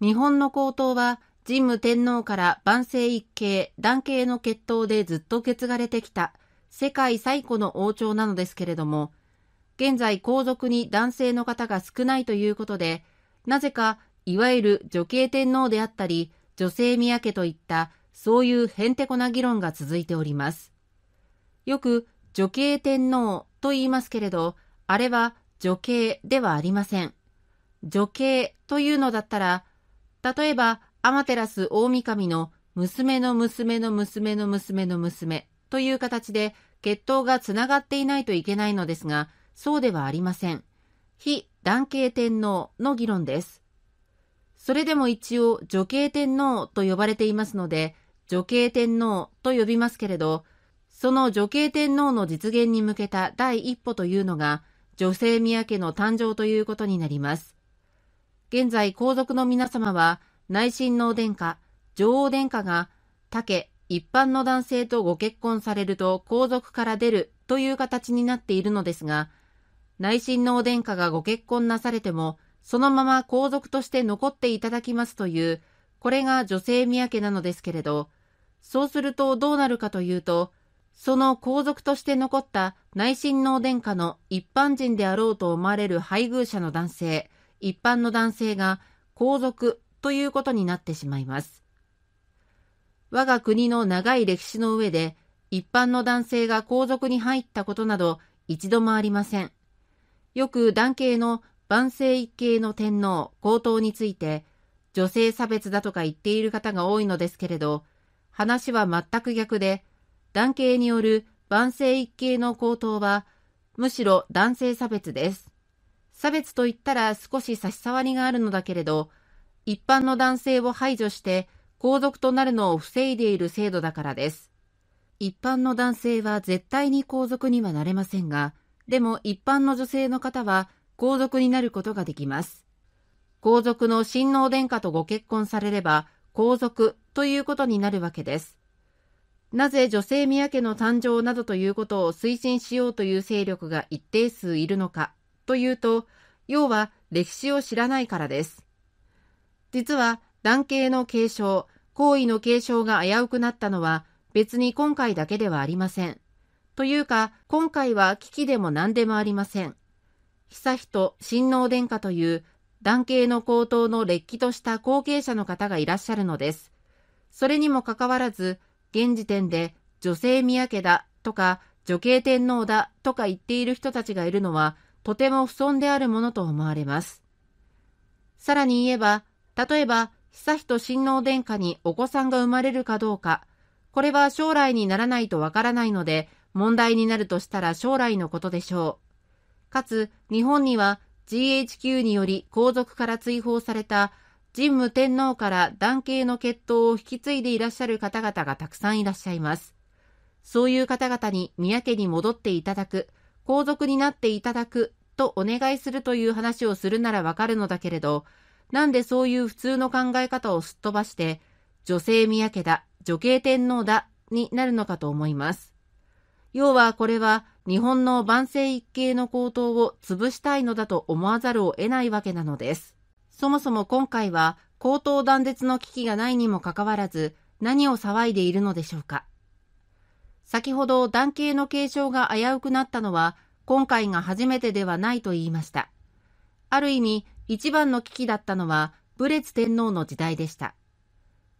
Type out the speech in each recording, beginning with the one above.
日本の皇統は神武天皇から万世一系、男系の血統でずっと受け継がれてきた世界最古の王朝なのですけれども、現在皇族に男性の方が少ないということで、なぜかいわゆる女系天皇であったり、女性宮家といったそういうへんてこな議論が続いております。よく女系天皇と言いますけれど、あれは女系ではありません。女系というのだったら、例えば、アマテラス大神の娘の娘の娘の娘の娘という形で血統がつながっていないといけないのですが、そうではありません。非男系天皇の議論です。それでも一応女系天皇と呼ばれていますので、女系天皇と呼びますけれど、その女系天皇の実現に向けた第一歩というのが、女性宮家の誕生ということになります。現在皇族の皆様は内親王殿下、女王殿下が他家、一般の男性とご結婚されると皇族から出るという形になっているのですが、内親王殿下がご結婚なされても、そのまま皇族として残っていただきますという、これが女性宮家なのですけれど、そうするとどうなるかというと、その皇族として残った内親王殿下の一般人であろうと思われる配偶者の男性、一般の男性が皇族ということになってしまいます。我が国の長い歴史の上で、一般の男性が皇族に入ったことなど一度もありません。よく男系の万世一系の天皇、皇統について、女性差別だとか言っている方が多いのですけれど、話は全く逆で、男系による万世一系の皇統は、むしろ男性差別です。差別といったら少し差し障りがあるのだけれど、一般の男性を排除して皇族となるのを防いでいる制度だからです。一般の男性は絶対に皇族にはなれませんが、でも一般の女性の方は皇族になることができます。皇族の親王殿下とご結婚されれば、皇族ということになるわけです。なぜ女性宮家の誕生などということを推進しようという勢力が一定数いるのか、というと、要は歴史を知らないからです。実は、男系の継承、行為の継承が危うくなったのは別に今回だけではありません。というか、今回は危機でも何でもありません。悠仁親王殿下という男系の高等の劣気とした後継者の方がいらっしゃるのです。それにもかかわらず、現時点で女性宮家だとか女系天皇だとか言っている人たちがいるのはとても不損であるものと思われます。さらに言えば、例えば、悠仁親王殿下にお子さんが生まれるかどうか、これは将来にならないとわからないので、問題になるとしたら将来のことでしょう。かつ、日本には GHQ により皇族から追放された神武天皇から男系の血統を引き継いでいらっしゃる方々がたくさんいらっしゃいます。そういう方々に宮家に戻っていただく、皇族になっていただくとお願いするという話をするならわかるのだけれど、なんでそういう普通の考え方をすっ飛ばして、女性宮家だ、女系天皇だ、になるのかと思います。要はこれは日本の万世一系の高騰を潰したいのだと思わざるを得ないわけなのです。そもそも今回は高等断絶の危機がないにもかかわらず何を騒いでいるのでしょうか。先ほど男系の継承が危うくなったのは今回が初めてではないと言いました。ある意味、一番の危機だったのは、武烈天皇の時代でした。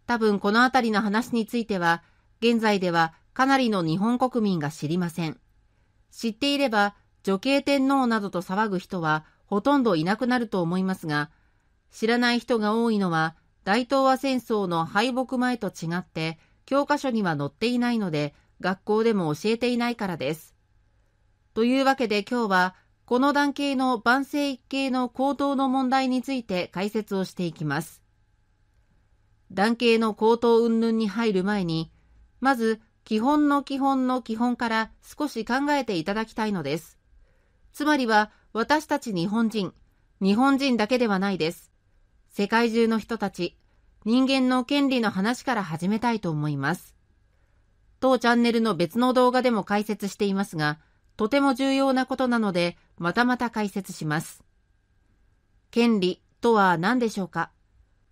多分このあたりの話については、現在ではかなりの日本国民が知りません。知っていれば、女系天皇などと騒ぐ人はほとんどいなくなると思いますが、知らない人が多いのは、大東亜戦争の敗北前と違って、教科書には載っていないので、学校でも教えていないからです。というわけで今日はこの男系の晩成一系の高等の問題について解説をしていきます。男系の高等云々に入る前に、まず基本の基本の基本から少し考えていただきたいのです。つまりは私たち日本人、日本人だけではないです。世界中の人たち、人間の権利の話から始めたいと思います。当チャンネルの別の動画でも解説していますが、とても重要なことなので、またまた解説します。権利とは何でしょうか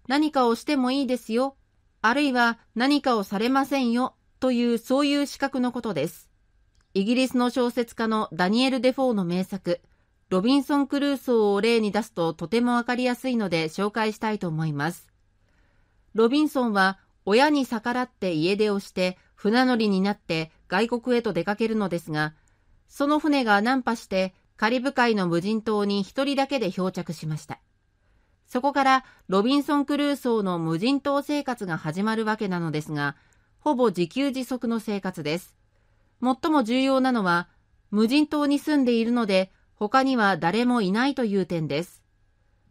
何かをしてもいいですよ、あるいは何かをされませんよ、というそういう資格のことです。イギリスの小説家のダニエル・デフォーの名作、ロビンソン・クルーソーを例に出すととてもわかりやすいので紹介したいと思います。ロビンソンは親に逆らって家出をして船乗りになって外国へと出かけるのですが、その船が難破してカリブ海の無人島に一人だけで漂着しました。そこからロビンソン・クルーソーの無人島生活が始まるわけなのですが、ほぼ自給自足の生活です。最も重要なのは、無人島に住んでいるので、他には誰もいないという点です。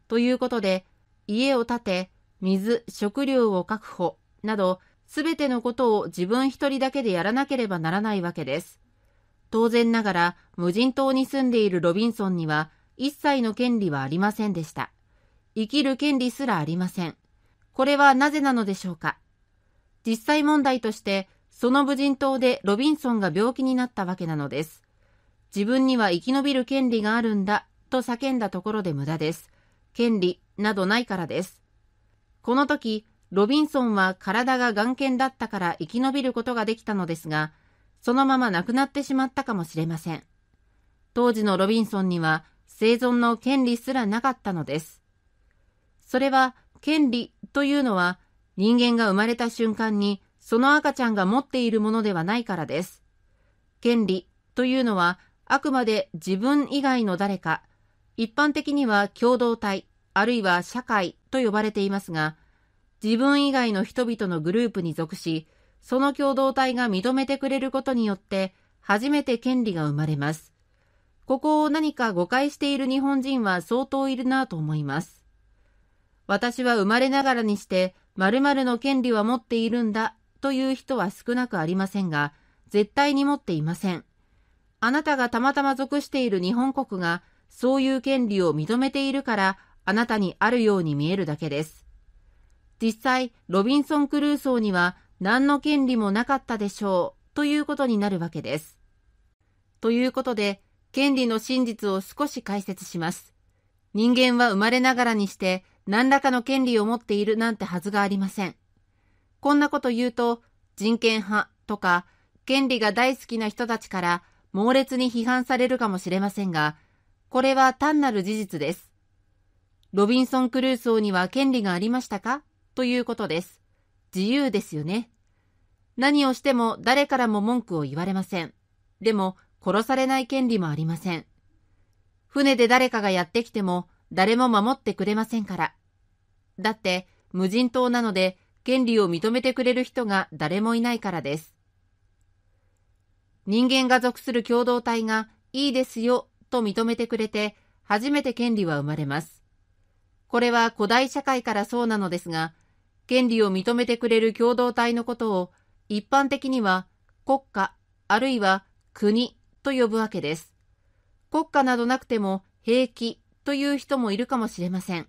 ということで、家を建て、水、食料を確保など、すべてのことを自分一人だけでやらなければならないわけです。当然ながら無人島に住んでいるロビンソンには一切の権利はありませんでした。生きる権利すらありません。これはなぜなのでしょうか。実際問題として、その無人島でロビンソンが病気になったわけなのです。自分には生き延びる権利があるんだと叫んだところで無駄です。権利などないからです。この時、ロビンソンは体が眼見だったから生き延びることができたのですが、そのまま亡くなってしまったかもしれません。当時のロビンソンには生存の権利すらなかったのです。それは権利というのは人間が生まれた瞬間にその赤ちゃんが持っているものではないからです。権利というのはあくまで自分以外の誰か、一般的には共同体、あるいは社会と呼ばれていますが、自分以外の人々のグループに属し、その共同体が認めてくれることによって、初めて権利が生まれます。ここを何か誤解している日本人は相当いるなと思います。私は生まれながらにして、〇〇の権利は持っているんだという人は少なくありませんが、絶対に持っていません。あなたがたまたま属している日本国が、そういう権利を認めているから、あなたにあるように見えるだけです。実際、ロビンソン・クルーソーには、何の権利もなかったでしょうということになるわけです。ということで、権利の真実を少し解説します。人間は生まれながらにして何らかの権利を持っているなんてはずがありません。こんなこと言うと、人権派とか、権利が大好きな人たちから猛烈に批判されるかもしれませんが、これは単なる事実です。ロビンソン・クルーソーには権利がありましたかということです。自由ですよね。何をしても誰からも文句を言われません。でも殺されない権利もありません。船で誰かがやってきても誰も守ってくれませんから。だって無人島なので権利を認めてくれる人が誰もいないからです。人間が属する共同体がいいですよと認めてくれて初めて権利は生まれます。これは古代社会からそうなのですが、権利を認めてくれる共同体のことを一般的には国家あるいは国と呼ぶわけです。国家などなくても平気という人もいるかもしれません。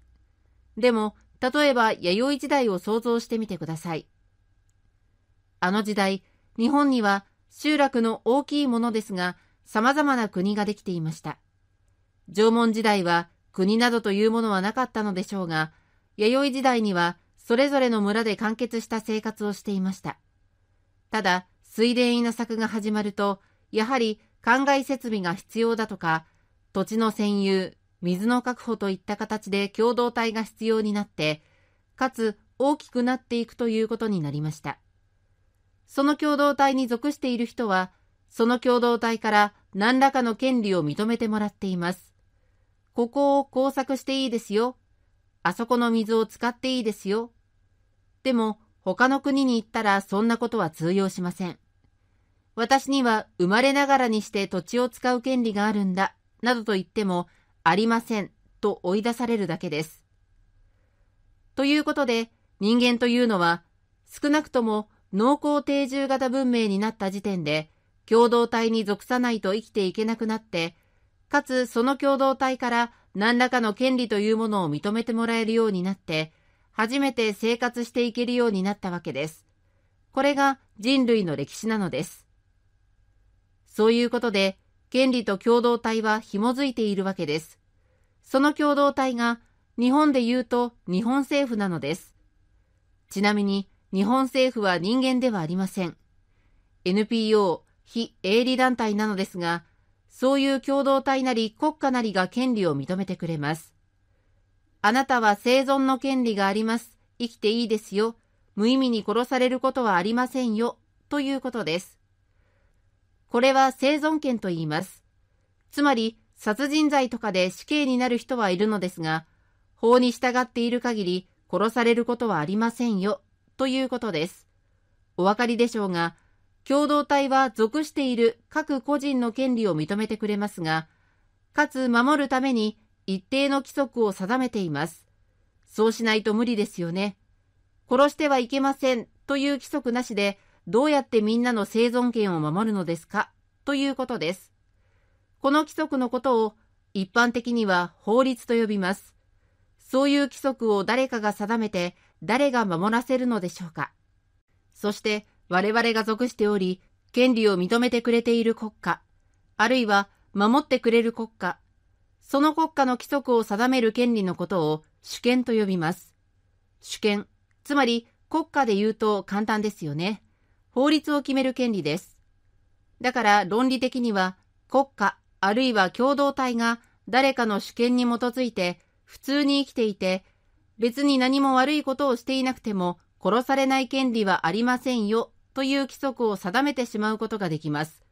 でも、例えば弥生時代を想像してみてください。あの時代、日本には集落の大きいものですが、様々な国ができていました。縄文時代は国などというものはなかったのでしょうが、弥生時代にはそれぞれの村で完結した生活をしていました。ただ、水田稲作が始まると、やはり灌漑設備が必要だとか、土地の占有、水の確保といった形で共同体が必要になって、かつ大きくなっていくということになりました。その共同体に属している人は、その共同体から何らかの権利を認めてもらっています。ここを工作していいですよあそこの水を使っていいですよ。でも、他の国に行ったらそんなことは通用しません。私には生まれながらにして土地を使う権利があるんだ、などと言っても、ありません、と追い出されるだけです。ということで、人間というのは、少なくとも農耕定住型文明になった時点で、共同体に属さないと生きていけなくなって、かつその共同体から何らかの権利というものを認めてもらえるようになって、初めて生活していけるようになったわけです。これが人類の歴史なのです。そういうことで、権利と共同体は紐づいているわけです。その共同体が、日本で言うと日本政府なのです。ちなみに、日本政府は人間ではありません。NPO、非営利団体なのですが、そういう共同体なり国家なりが権利を認めてくれます。あなたは生存の権利があります。生きていいですよ。無意味に殺されることはありませんよ。ということです。これは生存権と言います。つまり、殺人罪とかで死刑になる人はいるのですが、法に従っている限り殺されることはありませんよ。ということです。お分かりでしょうが、共同体は属している各個人の権利を認めてくれますが、かつ守るために一定の規則を定めています。そうしないと無理ですよね。殺してはいけませんという規則なしで、どうやってみんなの生存権を守るのですかということです。この規則のことを一般的には法律と呼びます。そういう規則を誰かが定めて誰が守らせるのでしょうか。そして我々が属しており、権利を認めてくれている国家、あるいは守ってくれる国家、その国家の規則を定める権利のことを主権と呼びます。主権、つまり国家で言うと簡単ですよね。法律を決める権利です。だから論理的には国家あるいは共同体が誰かの主権に基づいて普通に生きていて別に何も悪いことをしていなくても殺されない権利はありませんよという規則を定めてしまうことができます。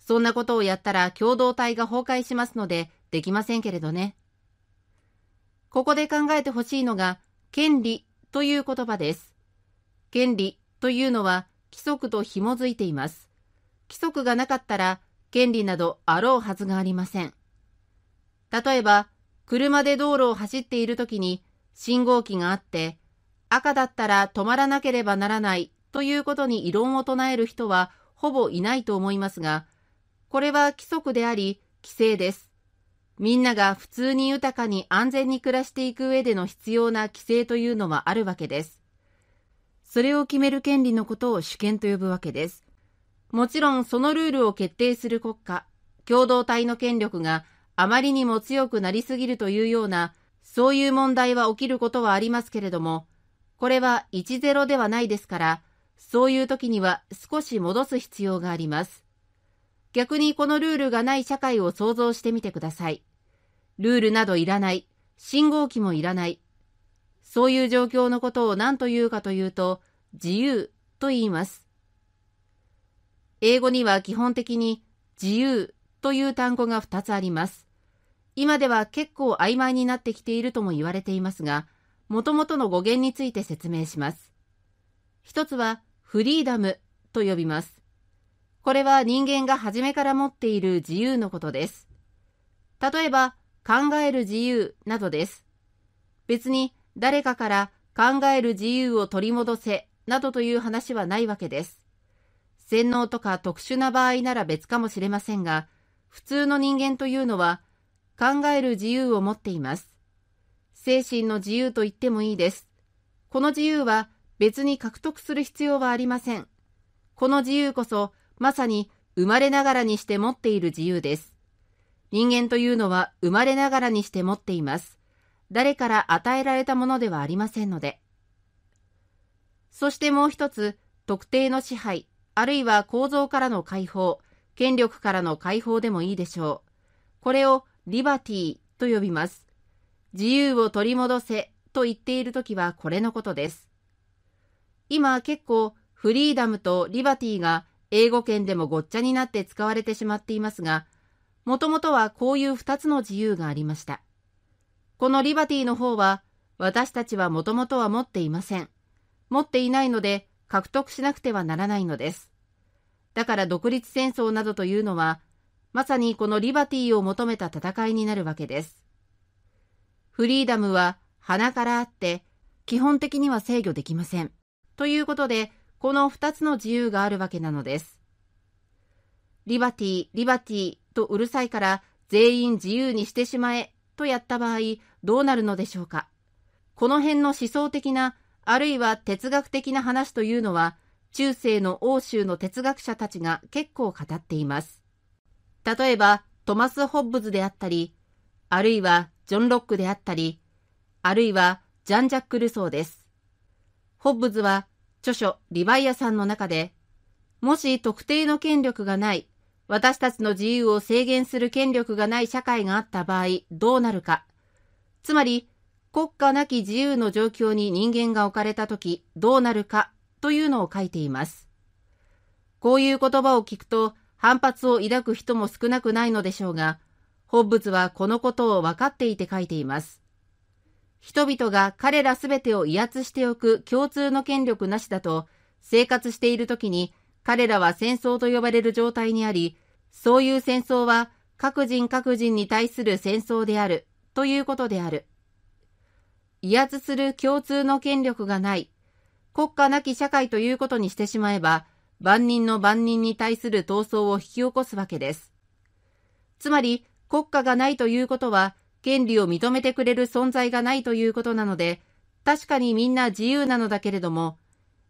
そんなことをやったら共同体が崩壊しますので、できませんけれどね。ここで考えてほしいのが、権利という言葉です。権利というのは規則と紐づいています。規則がなかったら、権利などあろうはずがありません。例えば、車で道路を走っているときに信号機があって、赤だったら止まらなければならないということに異論を唱える人はほぼいないと思いますが、これは規則であり、規制です。みんなが普通に豊かに安全に暮らしていく上での必要な規制というのはあるわけです。それを決める権利のことを主権と呼ぶわけです。もちろんそのルールを決定する国家、共同体の権力があまりにも強くなりすぎるというような、そういう問題は起きることはありますけれども、これは10ではないですから、そういう時には少し戻す必要があります。逆にこのルールがない社会を想像してみてください。ルールなどいらない。信号機もいらない。そういう状況のことを何というかというと、自由と言います。英語には基本的に自由という単語が2つあります。今では結構曖昧になってきているとも言われていますが、もともとの語源について説明します。一つはフリーダムと呼びます。これは人間が初めから持っている自由のことです。例えば、考える自由などです。別に誰かから考える自由を取り戻せなどという話はないわけです。洗脳とか特殊な場合なら別かもしれませんが、普通の人間というのは考える自由を持っています。精神の自由と言ってもいいです。この自由は別に獲得する必要はありません。この自由こそ、まさに生まれながらにして持っている自由です。人間というのは生まれながらにして持っています。誰から与えられたものではありませんので。そしてもう一つ、特定の支配、あるいは構造からの解放、権力からの解放でもいいでしょう。これをリバティと呼びます。自由を取り戻せと言っているときはこれのことです。今結構フリーダムとリバティが英語圏でもごっちゃになって使われてしまっていますが、もともとはこういう二つの自由がありました。このリバティの方は、私たちはもともとは持っていません。持っていないので獲得しなくてはならないのです。だから独立戦争などというのは、まさにこのリバティを求めた戦いになるわけです。フリーダムは鼻からあって、基本的には制御できません。ということで、この2つの自由があるわけなのです。リバティ、リバティとうるさいから全員自由にしてしまえとやった場合どうなるのでしょうか。この辺の思想的なあるいは哲学的な話というのは中世の欧州の哲学者たちが結構語っています。例えばトマス・ホッブズであったり、あるいはジョン・ロックであったり、あるいはジャン・ジャック・ルソーです。ホッブズは著書リバイアさんの中で、もし特定の権力がない、私たちの自由を制限する権力がない社会があった場合どうなるか、つまり国家なき自由の状況に人間が置かれた時どうなるかというのを書いています。こういう言葉を聞くと反発を抱く人も少なくないのでしょうが、ホッブズはこのことを分かっていて書いています。人々が彼らすべてを威圧しておく共通の権力なしだと、生活している時に彼らは戦争と呼ばれる状態にあり、そういう戦争は各人各人に対する戦争であるということである。威圧する共通の権力がない、国家なき社会ということにしてしまえば、万人の万人に対する闘争を引き起こすわけです。つまり、国家がないということは、権利を認めてくれる存在がないということなので、確かにみんな自由なのだけれども、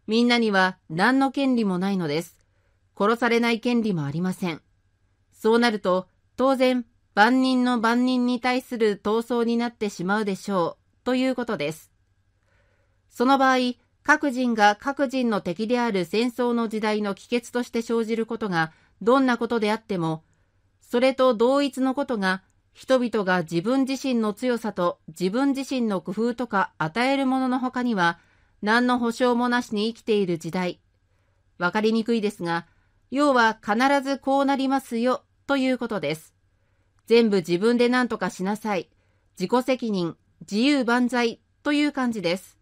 みんなには何の権利もないのです。殺されない権利もありません。そうなると、当然、万人の万人に対する闘争になってしまうでしょう、ということです。その場合、各人が各人の敵である戦争の時代の帰結として生じることが、どんなことであっても、それと同一のことが人々が自分自身の強さと自分自身の工夫とか与えるものの他には何の保証もなしに生きている時代。わかりにくいですが、要は必ずこうなりますよということです。全部自分で何とかしなさい。自己責任、自由万歳という感じです。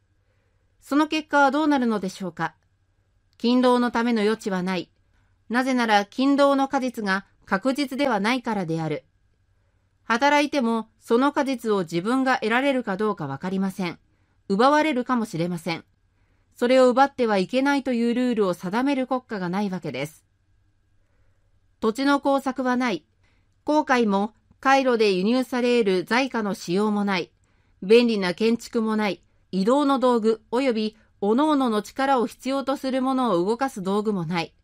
その結果はどうなるのでしょうか。勤労のための余地はない。なぜなら勤労の果実が確実ではないからである。働いてもその果実を自分が得られるかどうかわかりません。奪われるかもしれません。それを奪ってはいけないというルールを定める国家がないわけです。土地の工作はない。航海も回路で輸入される在貨の使用もない。便利な建築もない。移動の道具及び各々の力を必要とするものを動かす道具もない。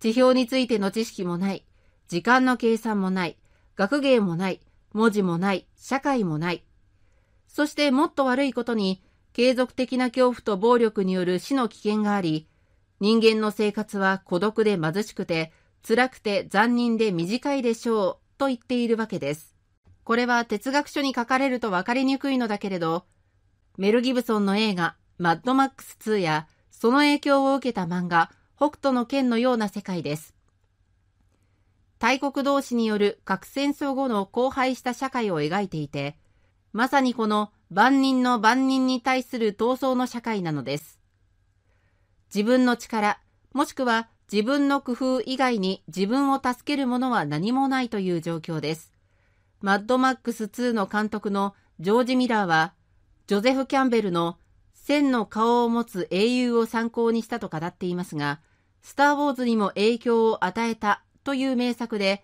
地表についての知識もない。時間の計算もない。学芸もない。文字もない、社会もない。そしてもっと悪いことに、継続的な恐怖と暴力による死の危険があり、人間の生活は孤独で貧しくて、辛くて残忍で短いでしょう、と言っているわけです。これは哲学書に書かれると分かりにくいのだけれど、メル・ギブソンの映画、マッドマックス2や、その影響を受けた漫画、北斗の剣のような世界です。大国同士による核戦争後の荒廃した社会を描いていて、まさにこの万人の万人に対する闘争の社会なのです。自分の力、もしくは自分の工夫以外に自分を助けるものは何もないという状況です。マッドマックス2の監督のジョージ・ミラーは、ジョゼフ・キャンベルの千の顔を持つ英雄を参考にしたと語っていますが、スター・ウォーズにも影響を与えたという名作で、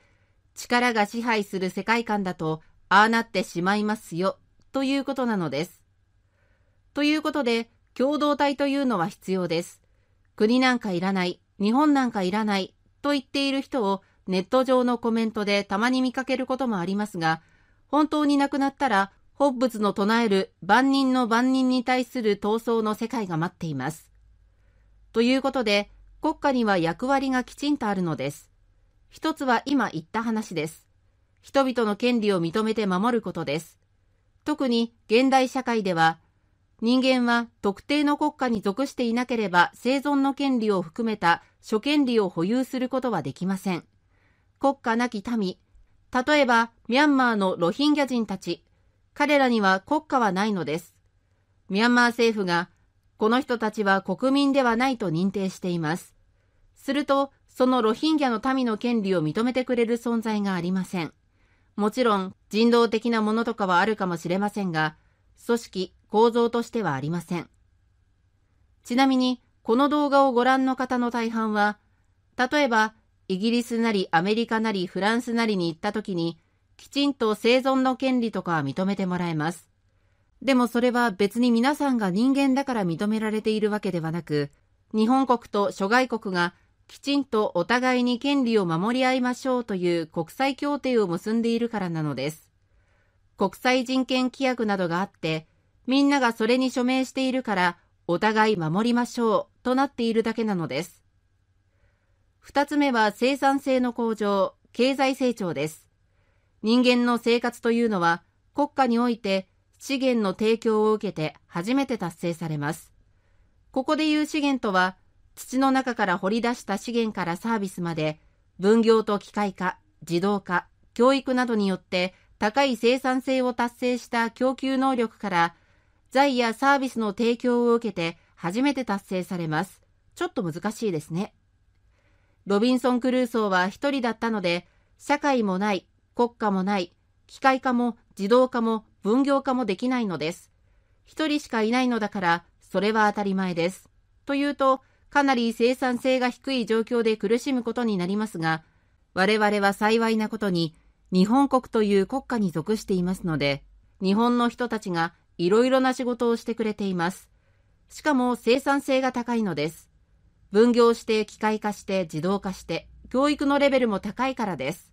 力が支配する世界観だと、ああなってしまいますよ、ということなのです。ということで、共同体というのは必要です。国なんかいらない、日本なんかいらない、と言っている人をネット上のコメントでたまに見かけることもありますが、本当になくなったら、ホッブズの唱える万人の万人に対する闘争の世界が待っています。ということで、国家には役割がきちんとあるのです。一つは今言った話です。人々の権利を認めて守ることです。特に現代社会では、人間は特定の国家に属していなければ生存の権利を含めた諸権利を保有することはできません。国家なき民、例えばミャンマーのロヒンギャ人たち、彼らには国家はないのです。ミャンマー政府が、この人たちは国民ではないと認定しています。すると、そのロヒンギャの民の権利を認めてくれる存在がありません。もちろん人道的なものとかはあるかもしれませんが、組織、構造としてはありません。ちなみに、この動画をご覧の方の大半は、例えば、イギリスなりアメリカなりフランスなりに行った時に、きちんと生存の権利とかは認めてもらえます。でもそれは別に皆さんが人間だから認められているわけではなく、日本国と諸外国がきちんとお互いに権利を守り合いましょうという国際協定を結んでいるからなのです。国際人権規約などがあって、みんながそれに署名しているから、お互い守りましょうとなっているだけなのです。二つ目は生産性の向上、経済成長です。人間の生活というのは、国家において資源の提供を受けて初めて達成されます。ここでいう資源とは、土の中から掘り出した資源からサービスまで、分業と機械化、自動化、教育などによって高い生産性を達成した供給能力から、財やサービスの提供を受けて初めて達成されます。ちょっと難しいですね。ロビンソン・クルーソーは一人だったので、社会もない、国家もない、機械化も自動化も分業化もできないのです。一人しかいないのだから、それは当たり前です。というと、かなり生産性が低い状況で苦しむことになりますが、我々は幸いなことに、日本国という国家に属していますので、日本の人たちがいろいろな仕事をしてくれています。しかも生産性が高いのです。分業して機械化して自動化して、教育のレベルも高いからです。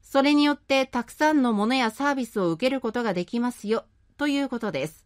それによってたくさんのものやサービスを受けることができますよ、ということです。